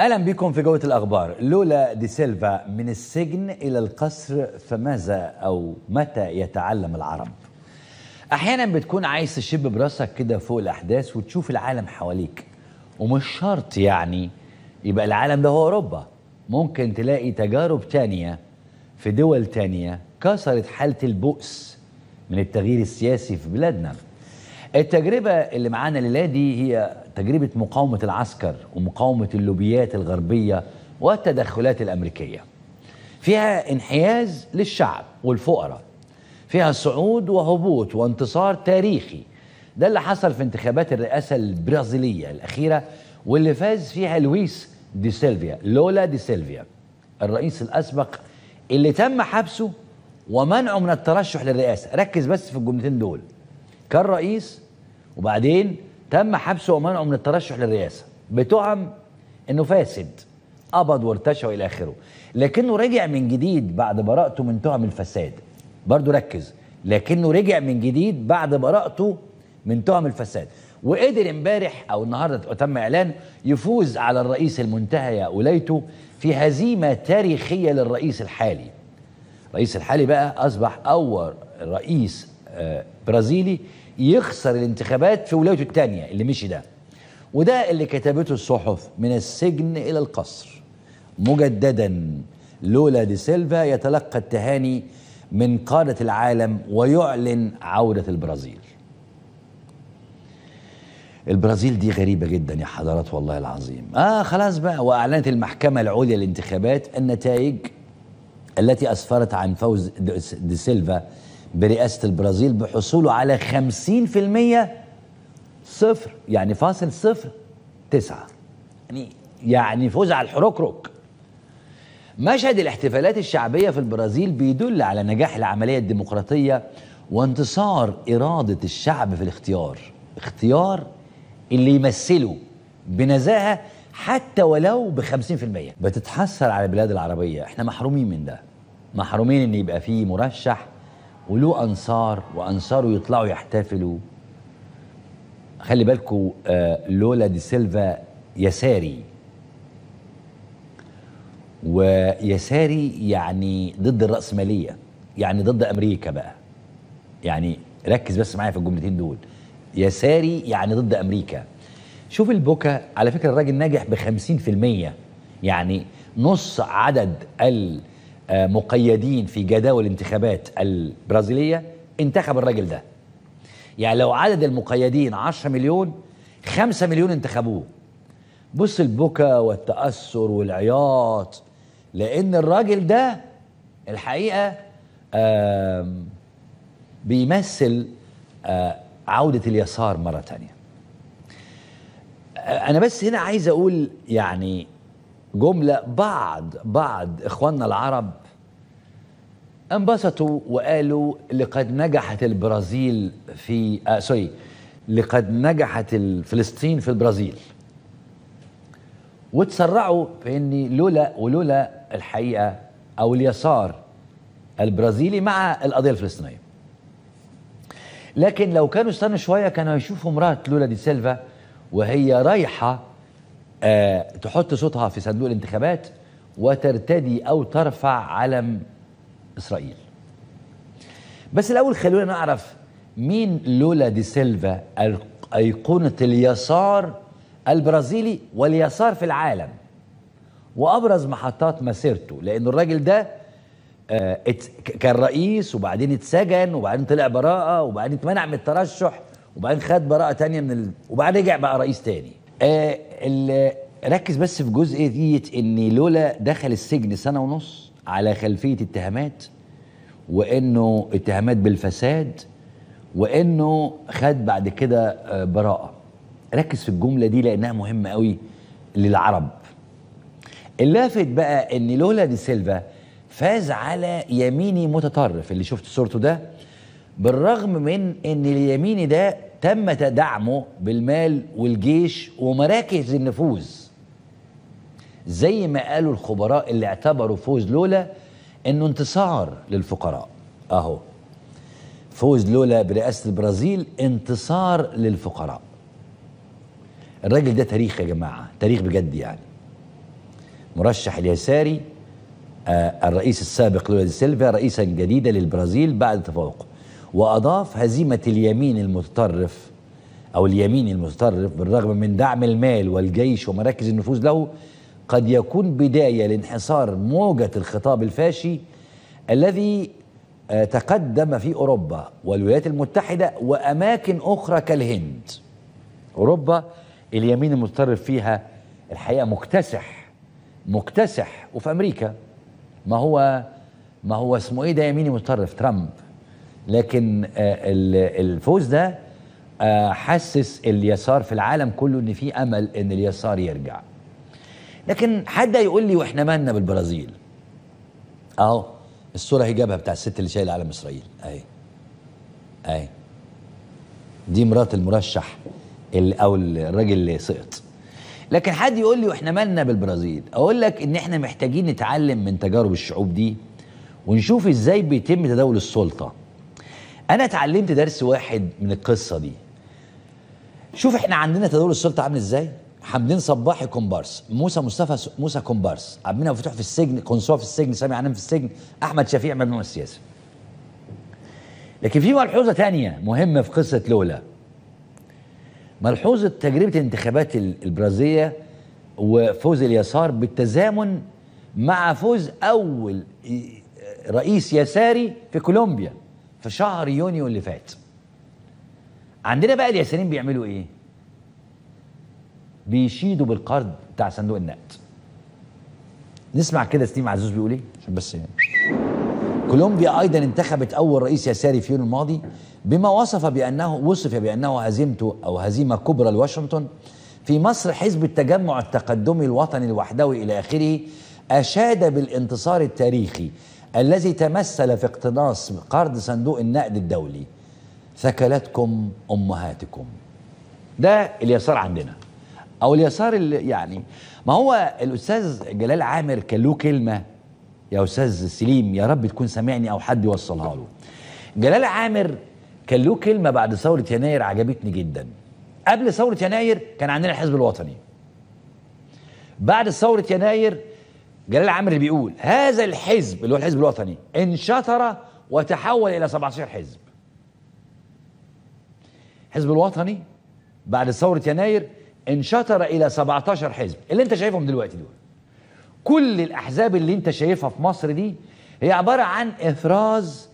اهلا بكم في جوله الاخبار لولا دي سيلفا من السجن الى القصر فماذا او متى يتعلم العرب احيانا بتكون عايز تشب براسك كده فوق الاحداث وتشوف العالم حواليك ومش شرط يعني يبقى العالم ده هو اوروبا ممكن تلاقي تجارب تانية في دول تانية كسرت حاله البؤس من التغيير السياسي في بلادنا التجربة اللي معانا الليلة دي هي تجربة مقاومة العسكر ومقاومة اللوبيات الغربية والتدخلات الأمريكية فيها انحياز للشعب والفقراء فيها صعود وهبوط وانتصار تاريخي ده اللي حصل في انتخابات الرئاسة البرازيلية الأخيرة واللي فاز فيها لويس دي سيلفيا لولا دي سيلفيا الرئيس الأسبق اللي تم حبسه ومنعه من الترشح للرئاسة ركز بس في الجملتين دول كان رئيس وبعدين تم حبسه ومنعه من الترشح للرئاسه بتهم انه فاسد قبض وارتشى والى اخره لكنه رجع من جديد بعد براءته من تهم الفساد برضه ركز لكنه رجع من جديد بعد براءته من تهم الفساد وقدر امبارح او النهارده تم اعلان يفوز على الرئيس المنتهي اوليته في هزيمه تاريخيه للرئيس الحالي الرئيس الحالي بقى اصبح اول رئيس آه، برازيلي يخسر الانتخابات في ولايته الثانيه اللي مشي ده وده اللي كتبته الصحف من السجن الى القصر مجددا لولا دي سيلفا يتلقى التهاني من قادة العالم ويعلن عودة البرازيل البرازيل دي غريبة جدا يا حضرات والله العظيم آه خلاص بقى وأعلنت المحكمة العليا للانتخابات النتائج التي أسفرت عن فوز دي سيلفا برئاسة البرازيل بحصوله على 50% صفر يعني فاصل صفر تسعة يعني يعني فوز على الحروكروك مشهد الاحتفالات الشعبية في البرازيل بيدل على نجاح العملية الديمقراطية وانتصار إرادة الشعب في الاختيار اختيار اللي يمثله بنزاهة حتى ولو ب 50% بتتحسر على البلاد العربية احنا محرومين من ده محرومين ان يبقى فيه مرشح وله انصار وانصاره يطلعوا يحتفلوا خلي بالكوا آه، لولا دي سيلفا يساري ويساري يعني ضد الرأسمالية يعني ضد أمريكا بقى يعني ركز بس معايا في الجملتين دول يساري يعني ضد أمريكا شوف البوكا على فكرة الراجل ناجح ب 50% يعني نص عدد ال آه، مقيدين في جداول الانتخابات البرازيلية انتخب الراجل ده يعني لو عدد المقيدين 10 مليون 5 مليون انتخبوه بص البكا والتأثر والعياط لأن الراجل ده الحقيقة بيمثل آه، عودة اليسار مرة تانية أنا بس هنا عايز أقول يعني جملة بعض بعض إخواننا العرب انبسطوا وقالوا لقد نجحت البرازيل في آه سوري لقد نجحت فلسطين في البرازيل وتسرعوا بان لولا ولولا الحقيقه او اليسار البرازيلي مع القضيه الفلسطينيه لكن لو كانوا استنوا شويه كانوا هيشوفوا مرات لولا دي سيلفا وهي رايحه آه، تحط صوتها في صندوق الانتخابات وترتدي او ترفع علم اسرائيل بس الاول خلونا نعرف مين لولا دي سيلفا ايقونه اليسار البرازيلي واليسار في العالم وابرز محطات مسيرته لان الراجل ده آه، كان رئيس وبعدين اتسجن وبعدين طلع براءه وبعدين اتمنع من الترشح وبعدين خد براءه تانية من ال... وبعدين رجع بقى رئيس تاني آه ركز بس في جزء ديت ان لولا دخل السجن سنه ونص على خلفيه اتهامات وانه اتهامات بالفساد وانه خد بعد كده آه، براءه ركز في الجمله دي لانها مهمه قوي للعرب اللافت بقى ان لولا دي سيلفا فاز على يميني متطرف اللي شفت صورته ده بالرغم من ان اليميني ده تم تدعمه بالمال والجيش ومراكز النفوذ زي ما قالوا الخبراء اللي اعتبروا فوز لولا انه انتصار للفقراء اهو فوز لولا برئاسه البرازيل انتصار للفقراء الراجل ده تاريخ يا جماعه تاريخ بجد يعني مرشح اليساري آه الرئيس السابق لولا دي سيلفا رئيسا جديدا للبرازيل بعد تفوقه وأضاف هزيمة اليمين المتطرف أو اليمين المتطرف بالرغم من دعم المال والجيش ومراكز النفوذ له قد يكون بداية لانحصار موجة الخطاب الفاشي الذي آه، تقدم في أوروبا والولايات المتحدة وأماكن أخرى كالهند أوروبا اليمين المتطرف فيها الحقيقة مكتسح مكتسح وفي أمريكا ما هو ما هو اسمه ايه ده يميني متطرف ترامب لكن آه، الفوز ده آه، حسس اليسار في العالم كله ان في امل ان اليسار يرجع لكن حد يقول لي واحنا مالنا بالبرازيل اهو الصوره هي جابها بتاع الست اللي شايله علم اسرائيل اهي اهي دي مرات المرشح او الراجل اللي سقط لكن حد يقول لي واحنا مالنا بالبرازيل اقول لك ان احنا محتاجين نتعلم من تجارب الشعوب دي ونشوف ازاي بيتم تداول السلطه انا اتعلمت درس واحد من القصه دي شوف احنا عندنا تداول السلطه عامل ازاي حمدين صباحي كومبارس موسى مصطفى موسى كومبارس عبد المنعم فتوح في السجن قنصوه في السجن سامي عنان في السجن احمد شفيع ممنوع السياسه لكن في ملحوظه تانية مهمه في قصه لولا ملحوظه تجربه الانتخابات البرازيليه وفوز اليسار بالتزامن مع فوز اول آه، رئيس يساري في كولومبيا في شهر يونيو اللي فات عندنا بقى الياسرين بيعملوا ايه بيشيدوا بالقرض بتاع صندوق النقد نسمع كده سليم عزوز بيقول ايه عشان بس يعني. كولومبيا ايضا انتخبت اول رئيس يساري في يونيو الماضي بما وصف بانه وصف بانه هزيمته او هزيمه كبرى لواشنطن في مصر حزب التجمع التقدمي الوطني الوحدوي الى اخره اشاد بالانتصار التاريخي الذي تمثل في اقتناص قرض صندوق النقد الدولي ثكلتكم امهاتكم ده اليسار عندنا او اليسار اللي يعني ما هو الاستاذ جلال عامر كان له كلمه يا استاذ سليم يا رب تكون سامعني او حد يوصلها له جلال عامر كان له كلمه بعد ثوره يناير عجبتني جدا قبل ثوره يناير كان عندنا الحزب الوطني بعد ثوره يناير جلال عامر بيقول هذا الحزب اللي هو الحزب الوطني انشطر وتحول الى 17 حزب الحزب الوطني بعد ثوره يناير انشطر الى 17 حزب اللي انت شايفهم دلوقتي دول كل الاحزاب اللي انت شايفها في مصر دي هي عباره عن افراز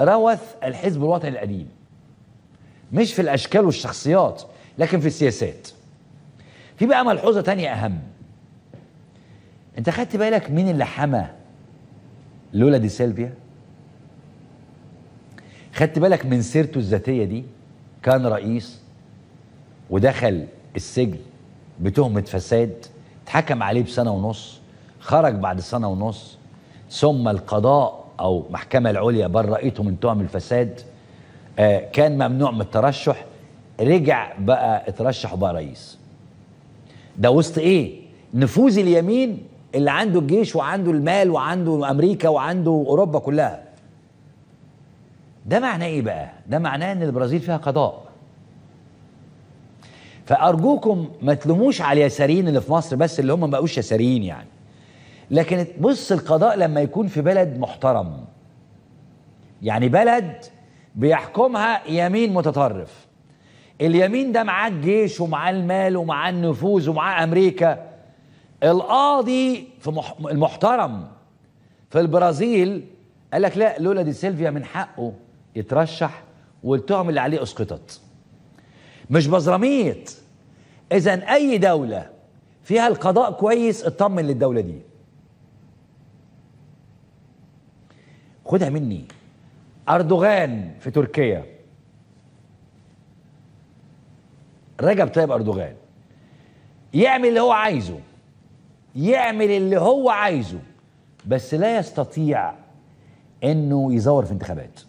روث الحزب الوطني القديم مش في الاشكال والشخصيات لكن في السياسات في بقى ملحوظه تانية اهم انت خدت بالك مين اللي حمى لولا دي سيلفيا خدت بالك من سيرته الذاتيه دي كان رئيس ودخل السجن بتهمه فساد اتحكم عليه بسنه ونص خرج بعد سنه ونص ثم القضاء او المحكمه العليا برأته من تهم الفساد آه، كان ممنوع من الترشح رجع بقى اترشح وبقى رئيس ده وسط ايه نفوذ اليمين اللي عنده الجيش وعنده المال وعنده امريكا وعنده اوروبا كلها ده معناه ايه بقى ده معناه ان البرازيل فيها قضاء فارجوكم ما تلوموش على اليساريين اللي في مصر بس اللي هم ما بقوش يساريين يعني لكن بص القضاء لما يكون في بلد محترم يعني بلد بيحكمها يمين متطرف اليمين ده معاه الجيش ومعاه المال ومعاه النفوذ ومعاه امريكا القاضي في المحترم في البرازيل قال لك لا لولا دي سيلفيا من حقه يترشح والتهم اللي عليه اسقطت مش بزراميه اذا اي دوله فيها القضاء كويس اطمن للدوله دي خدها مني اردوغان في تركيا رجب طيب اردوغان يعمل اللي هو عايزه يعمل اللي هو عايزه بس لا يستطيع انه يزور في انتخابات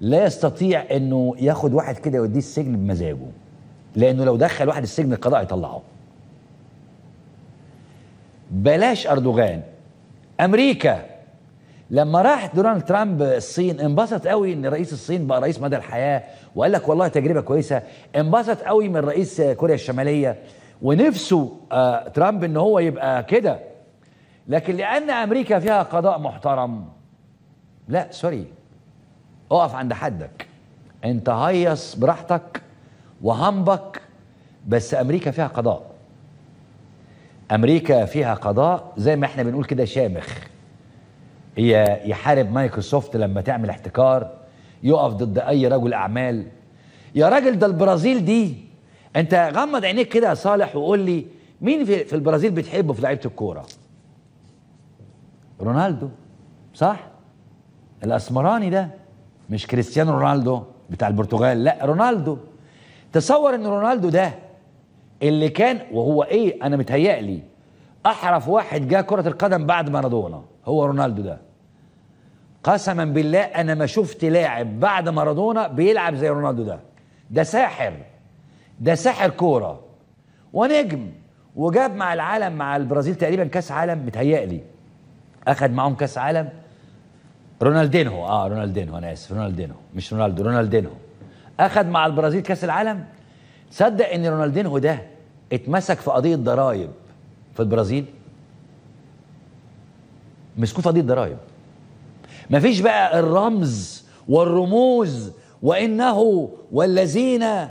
لا يستطيع انه ياخد واحد كده يوديه السجن بمزاجه لانه لو دخل واحد السجن القضاء يطلعه بلاش اردوغان امريكا لما راح دونالد ترامب الصين انبسط قوي ان رئيس الصين بقى رئيس مدى الحياه وقال لك والله تجربه كويسه انبسط قوي من رئيس كوريا الشماليه ونفسه آه، ترامب ان هو يبقى كده لكن لان امريكا فيها قضاء محترم لا سوري اقف عند حدك انت هيص براحتك وهمبك بس امريكا فيها قضاء امريكا فيها قضاء زي ما احنا بنقول كده شامخ يحارب مايكروسوفت لما تعمل احتكار يقف ضد اي رجل اعمال يا راجل ده البرازيل دي انت غمض عينيك كده يا صالح وقول لي مين في, البرازيل بتحبه في لعيبه الكوره رونالدو صح الاسمراني ده مش كريستيانو رونالدو بتاع البرتغال لا رونالدو تصور ان رونالدو ده اللي كان وهو ايه انا متهيألي احرف واحد جه كره القدم بعد مارادونا هو رونالدو ده قسما بالله انا ما شفت لاعب بعد مارادونا بيلعب زي رونالدو ده ده ساحر ده ساحر كوره ونجم وجاب مع العالم مع البرازيل تقريبا كاس عالم متهيألي اخد معاهم كاس عالم رونالدينهو اه رونالدينهو انا اسف رونالدينهو مش رونالدو رونالدينهو اخد مع البرازيل كاس العالم تصدق ان رونالدينهو ده اتمسك في قضيه ضرائب في البرازيل مسكوه في قضيه ضرائب مفيش بقى الرمز والرموز وانه والذين